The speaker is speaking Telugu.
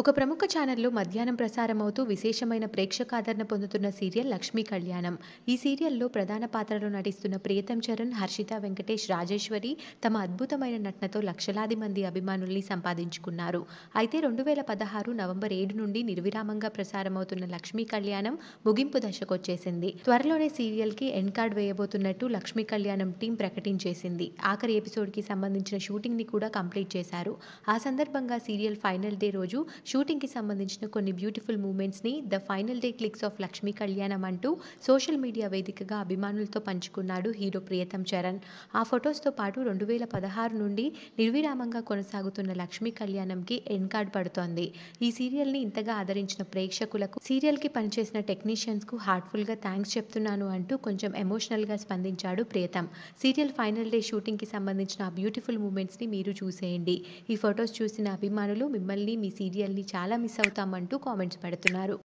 ఒక ప్రముఖ ఛానల్లో మధ్యాహ్నం ప్రసారమవుతూ విశేషమైన ప్రేక్షకాదరణ పొందుతున్న సీరియల్ లక్ష్మీ కళ్యాణం ఈ సీరియల్లో ప్రధాన పాత్రలో నటిస్తున్న ప్రియతం చరణ్ హర్షిత వెంకటేష్ రాజేశ్వరి తమ అద్భుతమైన నటనతో లక్షలాది మంది అభిమానుల్ని సంపాదించుకున్నారు అయితే రెండు వేల పదహారు నవంబర్ ఏడు నుండి నిర్విరామంగా ప్రసారమవుతున్న లక్ష్మీ కళ్యాణం ముగింపు దశకొచ్చేసింది త్వరలోనే సీరియల్కి ఎండ్ కార్డ్ వేయబోతున్నట్టు లక్ష్మీ కళ్యాణం టీం ప్రకటించేసింది ఆఖరి ఎపిసోడ్కి సంబంధించిన షూటింగ్ని కూడా కంప్లీట్ చేశారు ఆ సందర్భంగా సీరియల్ ఫైనల్ డే రోజు షూటింగ్కి సంబంధించిన కొన్ని బ్యూటిఫుల్ మూమెంట్స్ని the final day clicks of Lakshmi Kalyanam అంటూ సోషల్ మీడియా వేదికగా అభిమానులతో పంచుకున్నాడు హీరో ప్రియతం చరణ్ ఆ ఫొటోస్తో పాటు రెండు వేల పదహారు నుండి నిర్విరామంగా కొనసాగుతున్న లక్ష్మీ కళ్యాణంకి ఎండ్ కార్డ్ పడుతోంది ఈ సీరియల్ని ఇంతగా ఆదరించిన ప్రేక్షకులకు సీరియల్కి పనిచేసిన టెక్నీషియన్స్కు హార్ట్ఫుల్గా థ్యాంక్స్ చెప్తున్నాను అంటూ కొంచెం ఎమోషనల్గా స్పందించాడు ప్రియతం సీరియల్ ఫైనల్ డే షూటింగ్కి సంబంధించిన ఆ బ్యూటిఫుల్ మూమెంట్స్ని మీరు చూసేయండి ఈ ఫొటోస్ చూసిన అభిమానులు మిమ్మల్ని మీ సీరియల్ ఫ్యామిలీని చాలా మిస్ అవుతామంటూ కామెంట్స్ పెడుతున్నారు